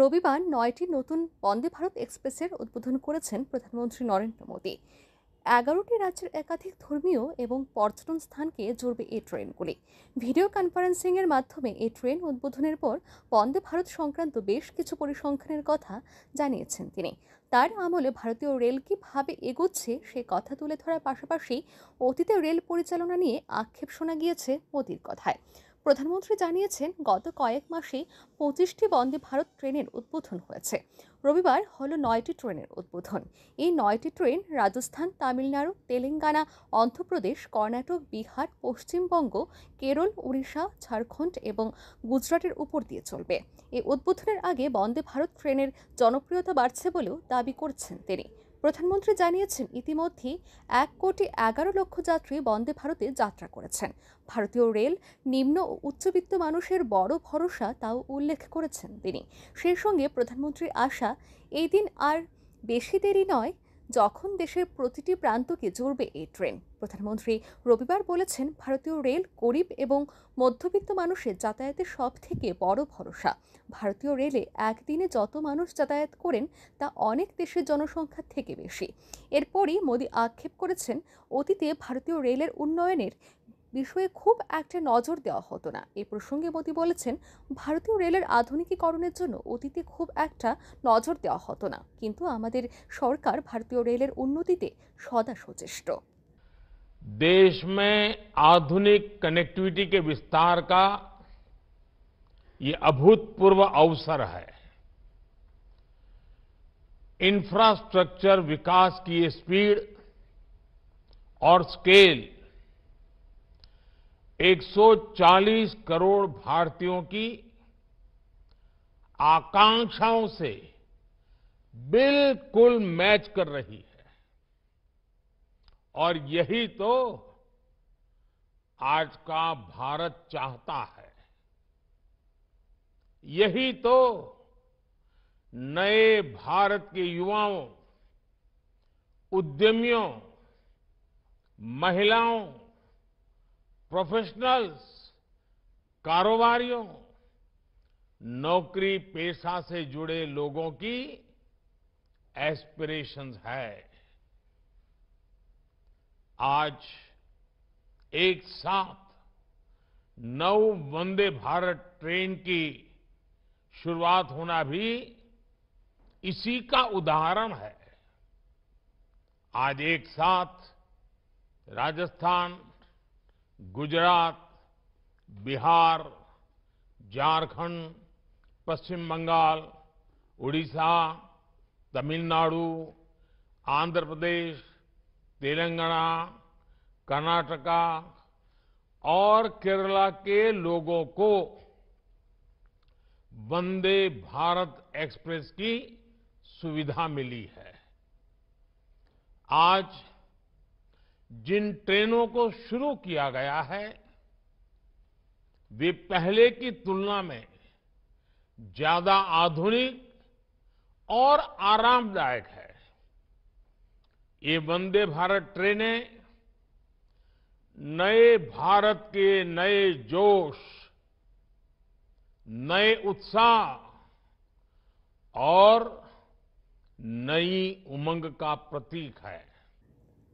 রবিবার নয়টি নতুন বন্দে ভারত এক্সপ্রেসের উদ্বোধন করেছেন প্রধানমন্ত্রী নরেন্দ্র মোদী এগারোটি রাজ্যের একাধিক ধর্মীয় এবং পর্যটন স্থানকে জুড়বে এই ট্রেনগুলি ভিডিও কনফারেন্সিংয়ের মাধ্যমে এই ট্রেন উদ্বোধনের পর বন্দে ভারত সংক্রান্ত বেশ কিছু পরিসংখ্যানের কথা জানিয়েছেন তিনি তার আমলে ভারতীয় রেল কীভাবে এগোচ্ছে সে কথা তুলে ধরার পাশাপাশি অতীতে রেল পরিচালনা নিয়ে আক্ষেপ শোনা গিয়েছে মোদির কথায় প্রধানমন্ত্রী জানিয়েছেন গত কয়েক মাসেই পঁচিশটি বন্দে ভারত ট্রেনের উদ্বোধন হয়েছে রবিবার হল নয়টি ট্রেনের উদ্বোধন এই নয়টি ট্রেন রাজস্থান তামিলনাড়ু তেলেঙ্গানা অন্ধ্রপ্রদেশ কর্ণাটক বিহার পশ্চিমবঙ্গ কেরল উড়িষ্যা ঝাড়খণ্ড এবং গুজরাটের উপর দিয়ে চলবে এই উদ্বোধনের আগে বন্দে ভারত ট্রেনের জনপ্রিয়তা বাড়ছে বলেও দাবি করছেন তিনি প্রধানমন্ত্রী জানিয়েছেন ইতিমধ্যেই এক কোটি এগারো লক্ষ যাত্রী বন্দে ভারতে যাত্রা করেছেন ভারতীয় রেল নিম্ন ও উচ্চবিত্ত মানুষের বড় ভরসা তাও উল্লেখ করেছেন তিনি সেই সঙ্গে প্রধানমন্ত্রীর আশা এই দিন আর বেশি দেরি নয় যখন দেশের প্রতিটি প্রান্তকে জুড়বে এই ট্রেন প্রধানমন্ত্রী রবিবার বলেছেন ভারতীয় রেল গরিব এবং মধ্যবিত্ত মানুষের যাতায়াতের সব থেকে বড় ভরসা ভারতীয় রেলে একদিনে যত মানুষ যাতায়াত করেন তা অনেক দেশের জনসংখ্যার থেকে বেশি এরপরই মোদী আক্ষেপ করেছেন অতীতে ভারতীয় রেলের উন্নয়নের বিষয়ে খুব একটা নজর দেওয়া হতো না এ প্রসঙ্গে মোদি বলেছেন ভারতীয় রেলের আধুনিকীকরণের জন্য অতীতে খুব একটা নজর দেওয়া হতো না কিন্তু আমাদের সরকার ভারতীয় রেলের উন্নতিতে সদা সচেষ্ট দেশ মে আধুনিক কানেক্টিভিটি কে বিস্তার কা ये अभूतपूर्व अवसर है इंफ्रास्ट्रक्चर विकास की ये स्पीड और स्केल 140 करोड़ भारतीयों की आकांक्षाओं से बिल्कुल मैच कर रही है और यही तो आज का भारत चाहता है यही तो नए भारत के युवाओं उद्यमियों महिलाओं प्रोफेशनल्स कारोबारियों नौकरी पेशा से जुड़े लोगों की एस्पिरेशंस है आज एक साथ नौ वंदे भारत ट्रेन की शुरुआत होना भी इसी का उदाहरण है आज एक साथ राजस्थान गुजरात बिहार झारखंड पश्चिम बंगाल उड़ीसा तमिलनाडु आंध्र प्रदेश तेलंगाना कर्नाटका और केरला के लोगों को वंदे भारत एक्सप्रेस की सुविधा मिली है आज जिन ट्रेनों को शुरू किया गया है वे पहले की तुलना में ज्यादा आधुनिक और आरामदायक है ये वंदे भारत ट्रेनें नए भारत के नए जोश नए उत्साह और नई उमंग का प्रतीक है